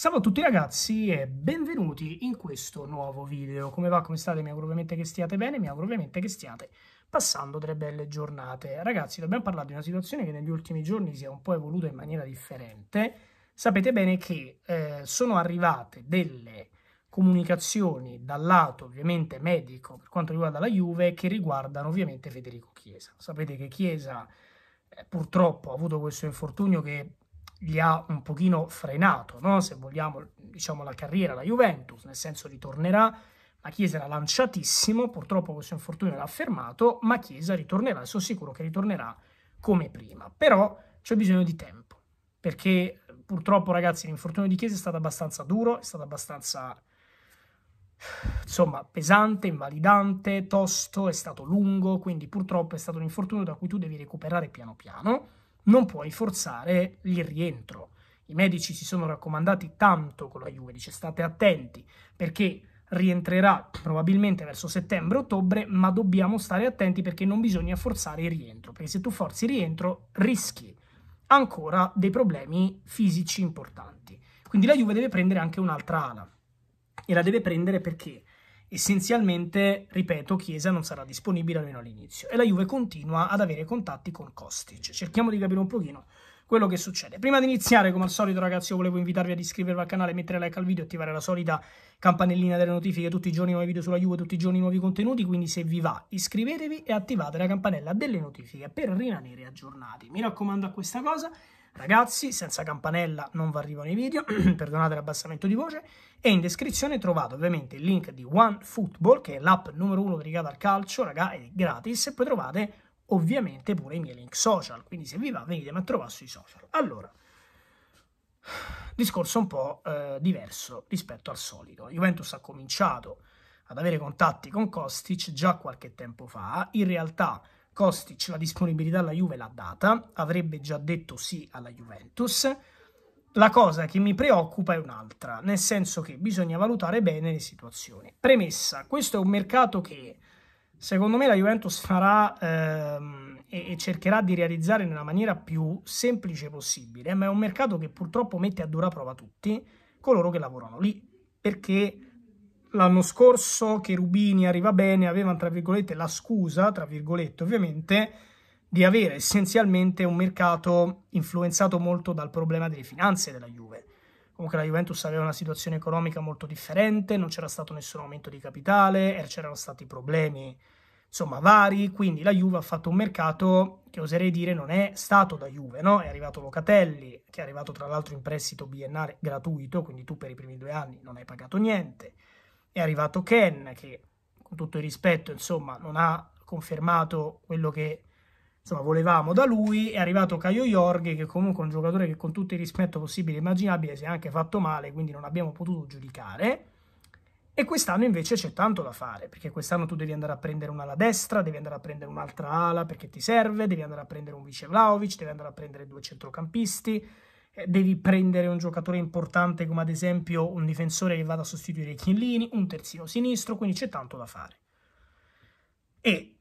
Salve a tutti ragazzi e benvenuti in questo nuovo video. Come va? Come state? Mi auguro ovviamente che stiate bene, mi auguro ovviamente che stiate passando delle belle giornate. Ragazzi, dobbiamo parlare di una situazione che negli ultimi giorni si è un po' evoluta in maniera differente. Sapete bene che eh, sono arrivate delle comunicazioni dal lato ovviamente medico per quanto riguarda la Juve che riguardano ovviamente Federico Chiesa. Sapete che Chiesa eh, purtroppo ha avuto questo infortunio che gli ha un pochino frenato, no? se vogliamo, diciamo, la carriera, la Juventus, nel senso ritornerà, ma Chiesa era lanciatissimo, purtroppo questo infortunio l'ha fermato, ma Chiesa ritornerà, sono sicuro che ritornerà come prima, però c'è bisogno di tempo, perché purtroppo ragazzi l'infortunio di Chiesa è stato abbastanza duro, è stato abbastanza insomma pesante, invalidante, tosto, è stato lungo, quindi purtroppo è stato un infortunio da cui tu devi recuperare piano piano non puoi forzare il rientro. I medici si sono raccomandati tanto con la Juve, dice state attenti perché rientrerà probabilmente verso settembre-ottobre, ma dobbiamo stare attenti perché non bisogna forzare il rientro, perché se tu forzi il rientro rischi ancora dei problemi fisici importanti. Quindi la Juve deve prendere anche un'altra ala e la deve prendere perché Essenzialmente, ripeto, Chiesa non sarà disponibile almeno all'inizio e la Juve continua ad avere contatti con Kostic. Cerchiamo di capire un pochino quello che succede. Prima di iniziare, come al solito, ragazzi, io volevo invitarvi ad iscrivervi al canale, mettere like al video, attivare la solita campanellina delle notifiche, tutti i giorni nuovi video sulla Juve, tutti i giorni nuovi contenuti, quindi se vi va iscrivetevi e attivate la campanella delle notifiche per rimanere aggiornati. Mi raccomando a questa cosa, Ragazzi, senza campanella non vi arrivano i video, perdonate l'abbassamento di voce, e in descrizione trovate ovviamente il link di OneFootball, che è l'app numero uno dedicata al calcio, raga, è gratis, e poi trovate ovviamente pure i miei link social, quindi se vi va venitemi a trovare sui social. Allora, discorso un po' eh, diverso rispetto al solito. Juventus ha cominciato ad avere contatti con Kostic già qualche tempo fa, in realtà Kostic la disponibilità alla Juve l'ha data, avrebbe già detto sì alla Juventus. La cosa che mi preoccupa è un'altra, nel senso che bisogna valutare bene le situazioni. Premessa, questo è un mercato che secondo me la Juventus farà ehm, e, e, cercherà di realizzare nella maniera più semplice possibile, ma è un mercato che purtroppo mette a dura prova tutti coloro che lavorano lì, perché l'anno scorso Cherubini arriva bene avevano tra virgolette la scusa, tra virgolette ovviamente, di avere essenzialmente un mercato influenzato molto dal problema delle finanze della Juve. Comunque la Juventus aveva una situazione economica molto differente, non c'era stato nessun aumento di capitale, er, c'erano stati problemi insomma vari, quindi la Juve ha fatto un mercato che oserei dire non è stato da Juve, no? È arrivato Locatelli, che è arrivato tra l'altro in prestito biennale gratuito, quindi tu per i primi due anni non hai pagato niente è arrivato Ken che con tutto il rispetto insomma non ha confermato quello che insomma, volevamo da lui, è arrivato Caio Jorge che comunque è un giocatore che con tutto il rispetto possibile e immaginabile si è anche fatto male, quindi non abbiamo potuto giudicare. E quest'anno invece c'è tanto da fare, perché quest'anno tu devi andare a prendere un'ala destra, devi andare a prendere un'altra ala perché ti serve, devi andare a prendere un vice Vlaovic, devi andare a prendere due centrocampisti, eh, devi prendere un giocatore importante come ad esempio un difensore che vada a sostituire Chiellini, un terzino sinistro, quindi c'è tanto da fare. E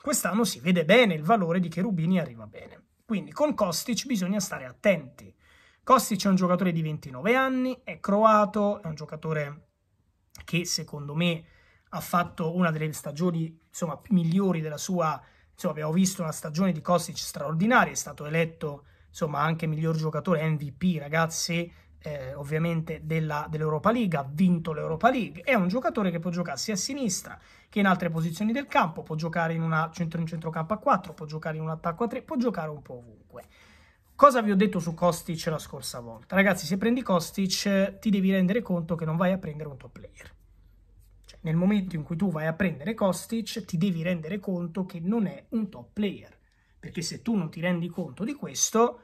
quest'anno si vede bene il valore di Cherubini arriva bene. Quindi con Kostic bisogna stare attenti. Kostic è un giocatore di 29 anni, è croato, è un giocatore che secondo me ha fatto una delle stagioni insomma, migliori della sua... Insomma, abbiamo visto una stagione di Kostic straordinaria, è stato eletto insomma anche miglior giocatore MVP, ragazzi, eh, ovviamente della, dell'Europa League, ha vinto l'Europa League, è un giocatore che può giocare sia a sinistra che in altre posizioni del campo, può giocare in, una, centro, in centrocampo a 4, può giocare in un attacco a 3, può giocare un po' ovunque. Cosa vi ho detto su Kostic la scorsa volta? Ragazzi, se prendi Kostic ti devi rendere conto che non vai a prendere un top player. Cioè, nel momento in cui tu vai a prendere Kostic ti devi rendere conto che non è un top player perché se tu non ti rendi conto di questo,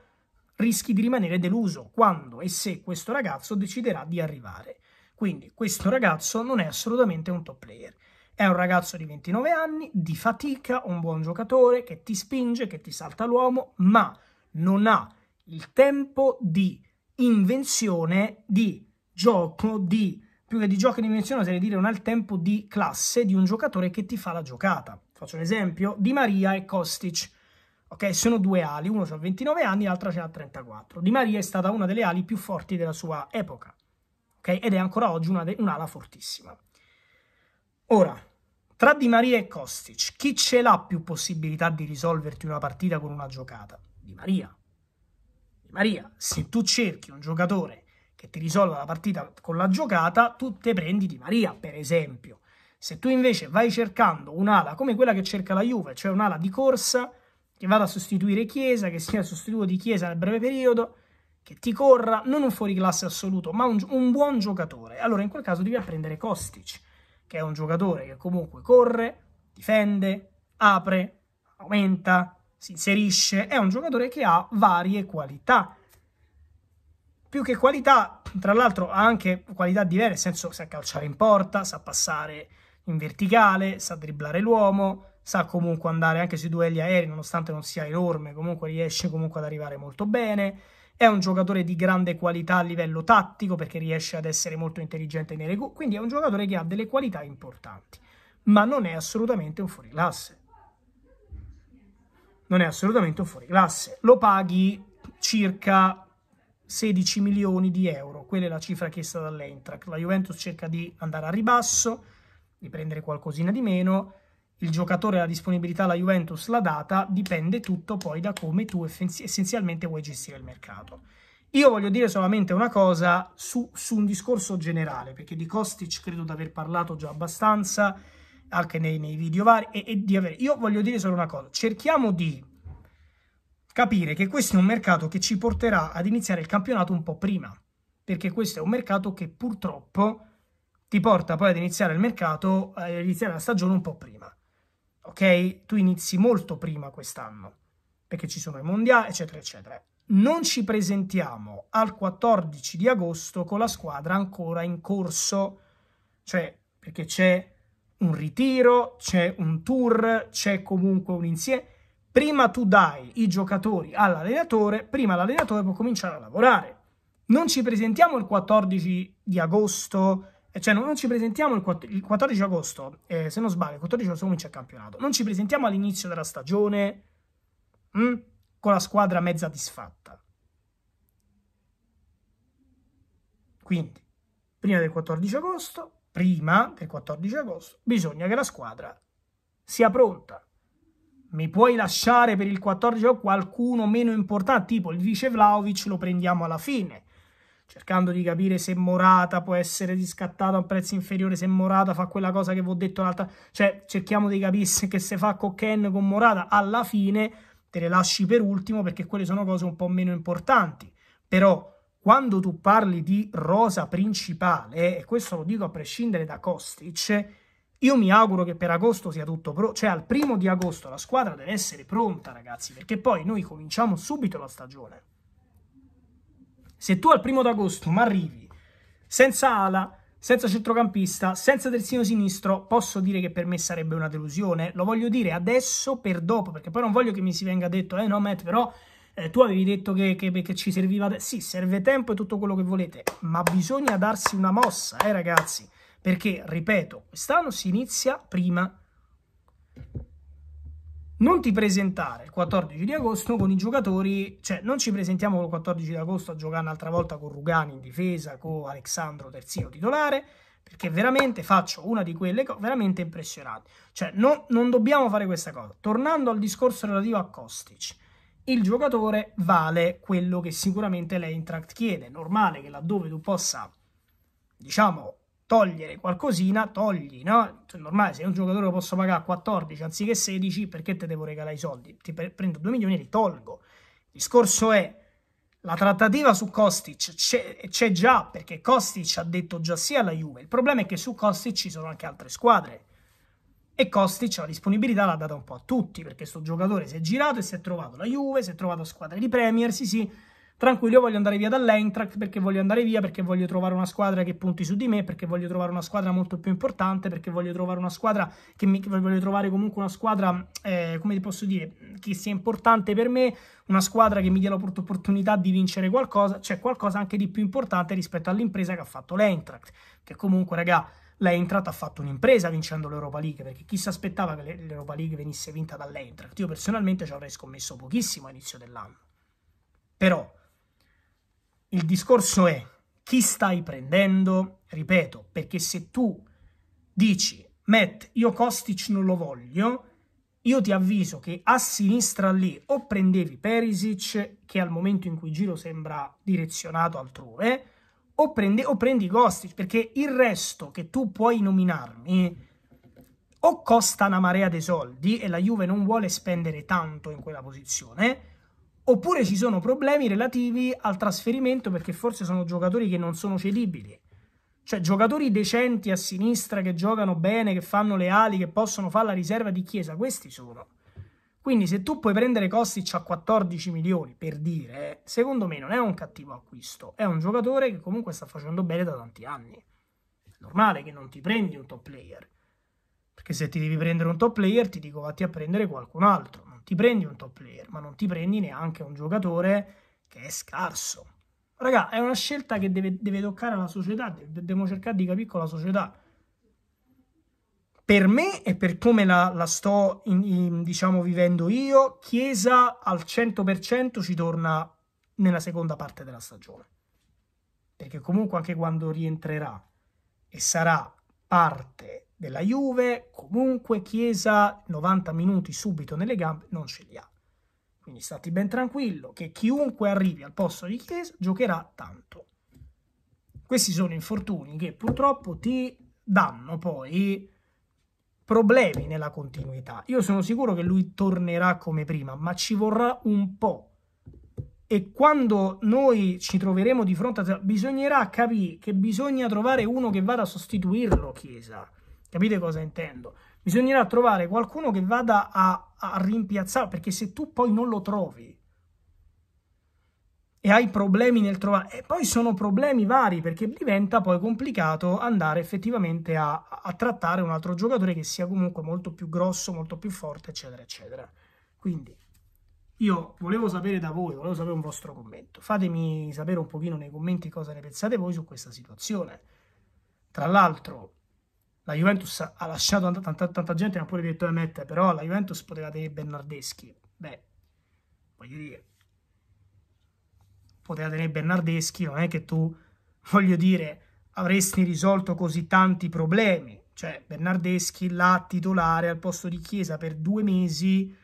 rischi di rimanere deluso quando e se questo ragazzo deciderà di arrivare. Quindi questo ragazzo non è assolutamente un top player. È un ragazzo di 29 anni, di fatica, un buon giocatore che ti spinge, che ti salta l'uomo, ma non ha il tempo di invenzione, di gioco, di più che di gioco di invenzione, oserei dire non ha il tempo di classe di un giocatore che ti fa la giocata. Faccio un esempio, Di Maria e Kostic. Ok, sono due ali, uno ha 29 anni, l'altro ce n'ha 34. Di Maria è stata una delle ali più forti della sua epoca, ok? Ed è ancora oggi una de- un'ala fortissima. Ora, tra Di Maria e Kostic, chi ce l'ha più possibilità di risolverti una partita con una giocata? Di Maria. Di Maria, se tu cerchi un giocatore che ti risolva la partita con la giocata, tu te prendi Di Maria, per esempio. Se tu invece vai cercando un'ala come quella che cerca la Juve, cioè un'ala di corsa, che vada a sostituire Chiesa, che sia il sostituto di Chiesa nel breve periodo, che ti corra, non un fuoriclasse assoluto, ma un, un, buon giocatore. Allora in quel caso devi apprendere Kostic, che è un giocatore che comunque corre, difende, apre, aumenta, si inserisce, è un giocatore che ha varie qualità. Più che qualità, tra l'altro ha anche qualità diverse, nel senso sa calciare in porta, sa passare in verticale, sa dribblare l'uomo, sa comunque andare anche sui duelli aerei, nonostante non sia enorme, comunque riesce comunque ad arrivare molto bene. È un giocatore di grande qualità a livello tattico perché riesce ad essere molto intelligente nei regu, quindi è un giocatore che ha delle qualità importanti, ma non è assolutamente un fuoriclasse. Non è assolutamente un fuoriclasse. Lo paghi circa 16 milioni di euro, quella è la cifra chiesta dall'Eintracht. La Juventus cerca di andare a ribasso, di prendere qualcosina di meno, il giocatore, la disponibilità la Juventus, la data, dipende tutto poi da come tu essenzialmente vuoi gestire il mercato. Io voglio dire solamente una cosa su, su un discorso generale, perché di Kostic credo di aver parlato già abbastanza, anche nei, nei video vari, e, e di avere... Io voglio dire solo una cosa, cerchiamo di capire che questo è un mercato che ci porterà ad iniziare il campionato un po' prima, perché questo è un mercato che purtroppo ti porta poi ad iniziare il mercato, eh, a iniziare la stagione un po' prima ok? Tu inizi molto prima quest'anno, perché ci sono i mondiali, eccetera, eccetera. Non ci presentiamo al 14 di agosto con la squadra ancora in corso, cioè perché c'è un ritiro, c'è un tour, c'è comunque un insieme. Prima tu dai i giocatori all'allenatore, prima l'allenatore può cominciare a lavorare. Non ci presentiamo il 14 di agosto eh, cioè non ci presentiamo il 14 agosto, eh, se non sbaglio, il 14 agosto comincia il campionato, non ci presentiamo all'inizio della stagione mh, hm? con la squadra mezza disfatta. Quindi, prima del 14 agosto, prima del 14 agosto, bisogna che la squadra sia pronta. Mi puoi lasciare per il 14 o qualcuno meno importante, tipo il vice Vlaovic lo prendiamo alla fine cercando di capire se Morata può essere riscattato a un prezzo inferiore, se Morata fa quella cosa che vi ho detto l'altra, cioè cerchiamo di capire che se fa con Ken, con Morata, alla fine te le lasci per ultimo perché quelle sono cose un po' meno importanti, però quando tu parli di rosa principale, e questo lo dico a prescindere da Kostic, io mi auguro che per agosto sia tutto pronto, cioè al primo di agosto la squadra deve essere pronta ragazzi, perché poi noi cominciamo subito la stagione. Se tu al primo d'agosto mi arrivi senza ala, senza centrocampista, senza terzino sinistro, posso dire che per me sarebbe una delusione. Lo voglio dire adesso per dopo, perché poi non voglio che mi si venga detto, eh no Matt, però eh, tu avevi detto che, che, che ci serviva... Sì, serve tempo e tutto quello che volete, ma bisogna darsi una mossa, eh ragazzi, perché, ripeto, quest'anno si inizia prima non ti presentare il 14 di agosto con i giocatori, cioè non ci presentiamo il 14 di agosto a giocare un'altra volta con Rugani in difesa, con Alessandro terzino titolare, perché veramente faccio una di quelle cose veramente impressionanti. Cioè no, non dobbiamo fare questa cosa. Tornando al discorso relativo a Kostic, il giocatore vale quello che sicuramente l'Eintracht chiede. È normale che laddove tu possa, diciamo, togliere qualcosina, togli, no? È cioè, normale, se un giocatore lo posso pagare a 14 anziché 16, perché te devo regalare i soldi? Ti prendo 2 milioni e li tolgo. Il discorso è, la trattativa su Kostic c'è, già, perché Kostic ha detto già sì alla Juve. Il problema è che su Kostic ci sono anche altre squadre. E Kostic la disponibilità l'ha data un po' a tutti, perché sto giocatore si è girato e si è trovato la Juve, si è trovato squadre di Premier, sì sì tranquillo, io voglio andare via dall'Eintracht perché voglio andare via, perché voglio trovare una squadra che punti su di me, perché voglio trovare una squadra molto più importante, perché voglio trovare una squadra che mi, voglio trovare comunque una squadra, eh, come posso dire, che sia importante per me, una squadra che mi dia l'opportunità di vincere qualcosa, cioè qualcosa anche di più importante rispetto all'impresa che ha fatto l'Eintracht, che comunque, raga, l'Eintracht ha fatto un'impresa vincendo l'Europa League, perché chi si aspettava che l'Europa League venisse vinta dall'Eintracht? Io personalmente ci avrei scommesso pochissimo all'inizio dell'anno. Però il discorso è chi stai prendendo, ripeto, perché se tu dici Matt, io Kostic non lo voglio, io ti avviso che a sinistra lì o prendevi Perisic, che al momento in cui giro sembra direzionato altrove, o, prende, o prendi Kostic, perché il resto che tu puoi nominarmi o costa una marea di soldi e la Juve non vuole spendere tanto in quella posizione, Oppure ci sono problemi relativi al trasferimento perché forse sono giocatori che non sono cedibili. Cioè giocatori decenti a sinistra che giocano bene, che fanno le ali, che possono fare la riserva di Chiesa, questi sono. Quindi se tu puoi prendere Kostic a 14 milioni, per dire, eh, secondo me non è un cattivo acquisto, è un giocatore che comunque sta facendo bene da tanti anni. È normale che non ti prendi un top player, perché se ti devi prendere un top player ti dico vatti a prendere qualcun altro ti prendi un top player, ma non ti prendi neanche un giocatore che è scarso. Raga, è una scelta che deve, deve toccare la società, dobbiamo cercare di capire con la società. Per me e per come la, la sto in, in, diciamo vivendo io, Chiesa al 100% ci torna nella seconda parte della stagione. Perché comunque anche quando rientrerà e sarà parte della Juve, comunque Chiesa 90 minuti subito nelle gambe non ce li ha. Quindi stati ben tranquillo che chiunque arrivi al posto di Chiesa giocherà tanto. Questi sono infortuni che purtroppo ti danno poi problemi nella continuità. Io sono sicuro che lui tornerà come prima, ma ci vorrà un po'. E quando noi ci troveremo di fronte a... bisognerà capire che bisogna trovare uno che vada a sostituirlo, Chiesa. Capite cosa intendo? Bisognerà trovare qualcuno che vada a, a rimpiazzare, perché se tu poi non lo trovi, e hai problemi nel trovare. E poi sono problemi vari perché diventa poi complicato andare effettivamente a, a, trattare un altro giocatore che sia comunque molto più grosso, molto più forte, eccetera, eccetera. Quindi io volevo sapere da voi, volevo sapere un vostro commento. Fatemi sapere un pochino nei commenti cosa ne pensate voi su questa situazione. Tra l'altro, la Juventus ha lasciato tanta, tanta, tanta gente, mi ha pure detto Emette, eh, però la Juventus poteva tenere Bernardeschi. Beh, voglio dire, poteva tenere Bernardeschi, non è che tu, voglio dire, avresti risolto così tanti problemi. Cioè, Bernardeschi là titolare al posto di Chiesa per due mesi,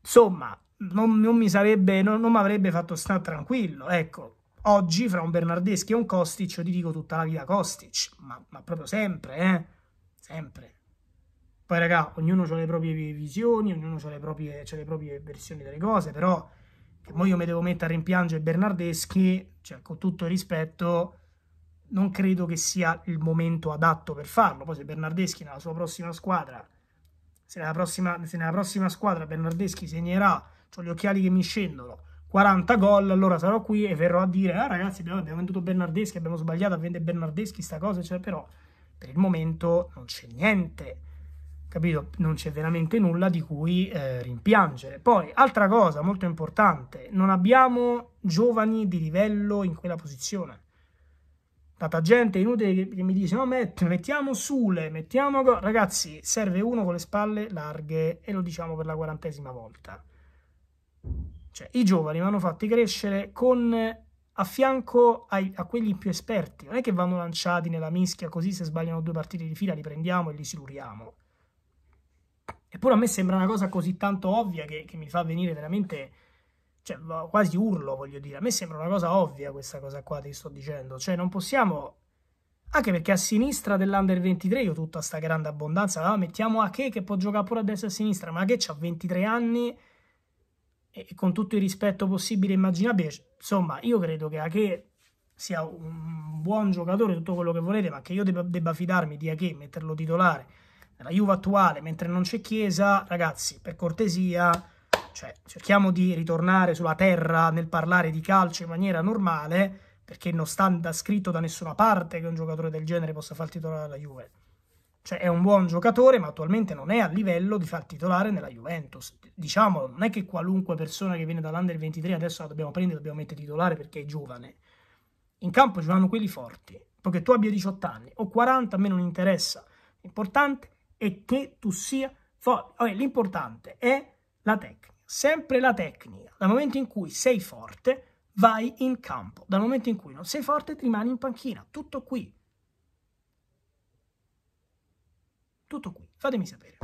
insomma, non, non mi sarebbe, non, non mi avrebbe fatto stare tranquillo, ecco. Oggi, fra un Bernardeschi e un Kostic, io ti dico tutta la vita Kostic, ma, ma proprio sempre, eh? Sempre. Poi, raga, ognuno ha le proprie visioni, ognuno ha le proprie, le proprie versioni delle cose, però che mo io mi devo mettere a rimpiangere Bernardeschi, cioè, con tutto il rispetto, non credo che sia il momento adatto per farlo. Poi se Bernardeschi nella sua prossima squadra, se nella prossima, se nella prossima squadra Bernardeschi segnerà, ho gli occhiali che mi scendono, 40 gol, allora sarò qui e verrò a dire, ah ragazzi abbiamo venduto Bernardeschi, abbiamo sbagliato a vendere Bernardeschi, sta cosa, cioè, però per il momento non c'è niente, capito? Non c'è veramente nulla di cui eh, rimpiangere. Poi, altra cosa molto importante, non abbiamo giovani di livello in quella posizione. Tanta gente è inutile che mi dice, no, met mettiamo Sule, mettiamo... Ragazzi, serve uno con le spalle larghe e lo diciamo per la quarantesima volta cioè, i giovani vanno fatti crescere con a fianco ai, a quelli più esperti. Non è che vanno lanciati nella mischia così se sbagliano due partite di fila li prendiamo e li siluriamo. Eppure a me sembra una cosa così tanto ovvia che, che mi fa venire veramente... Cioè, quasi urlo, voglio dire. A me sembra una cosa ovvia questa cosa qua che sto dicendo. Cioè, non possiamo... Anche perché a sinistra dell'Under 23 io tutta sta grande abbondanza, no? mettiamo a che che può giocare pure a destra e a sinistra, ma che c'ha 23 anni e con tutto il rispetto possibile e immaginabile, insomma, io credo che Ache sia un buon giocatore, tutto quello che volete, ma che io debba, debba fidarmi di Ache, metterlo titolare nella Juve attuale, mentre non c'è Chiesa, ragazzi, per cortesia, cioè, cerchiamo di ritornare sulla terra nel parlare di calcio in maniera normale, perché non sta scritto da nessuna parte che un giocatore del genere possa far titolare la Juve. Cioè è un buon giocatore, ma attualmente non è a livello di far titolare nella Juventus. Diciamolo, non è che qualunque persona che viene dall'Under 23 adesso la dobbiamo prendere, dobbiamo mettere titolare perché è giovane. In campo ci vanno quelli forti. Poi che tu abbia 18 anni o 40, a me non interessa. L'importante è che tu sia forte. L'importante è la tecnica, sempre la tecnica. Dal momento in cui sei forte, vai in campo. Dal momento in cui non sei forte, ti rimani in panchina. Tutto qui. Tutto qui, fatemi sapere.